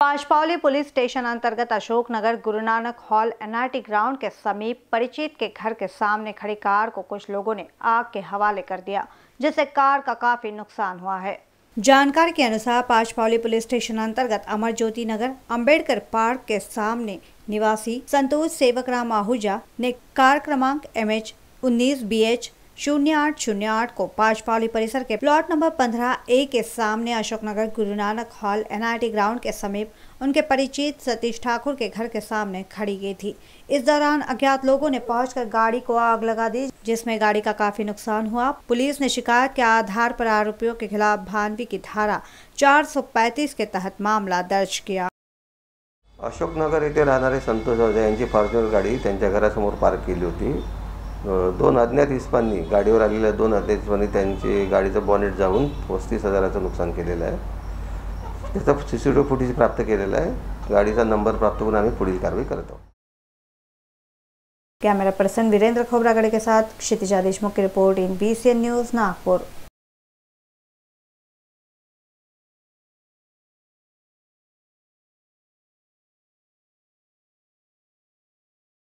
पाशपावली police station अंतर्गत अशोकनगर गुरु Nanak hall NRT ground के समीप परिचित के घर के सामने खड़ी कार को कुछ लोगों ने आग के हवाले कर दिया जिससे कार का काफी नुकसान हुआ है जानकारी के अनुसार पाशपावली पुलिस स्टेशन अंतर्गत अमर ज्योति नगर अम्बेडकर पार्क के सामने निवासी संतोष सेवक राम आहूजा ने कार क्रमांक एम एच उन्नीस बी एच शून्य आठ शून्य आठ को पाँच पावली परिसर के प्लॉट नंबर पंद्रह ए के सामने अशोकनगर गुरु नानक हॉल एनआईटी ग्राउंड के समीप उनके परिचित सतीश ठाकुर के घर के सामने खड़ी गई थी इस दौरान अज्ञात लोगों ने पहुंचकर गाड़ी को आग लगा दी जिसमें गाड़ी का काफी नुकसान हुआ पुलिस ने शिकायत के आधार पर आरोपियों के खिलाफ भानवी की धारा चार के तहत मामला दर्ज किया अशोकनगर येथे राहणारे संतोष यांची फॉर्च्युनर गाडी घर घरासमोर पार्क लिए होती दोन अज्ञात हिस्पांनी गाडीवर आलेल्या दोन अज्ञात हिस्पांनी त्यांची गाडीचं बॉनेट जाऊन पस्तीस हजाराचं नुकसान केलेलं आहे त्याचा सी सी टी फुटेज प्राप्त केलेलं आहे गाडीचा नंबर प्राप्त करून आम्ही पुढील कारवाई करतो कॅमेरा पर्सन वीरेंद्र खोबरागड़े के साथ क्षितिजा देशमुख की रिपोर्ट इन B C N news Nagpur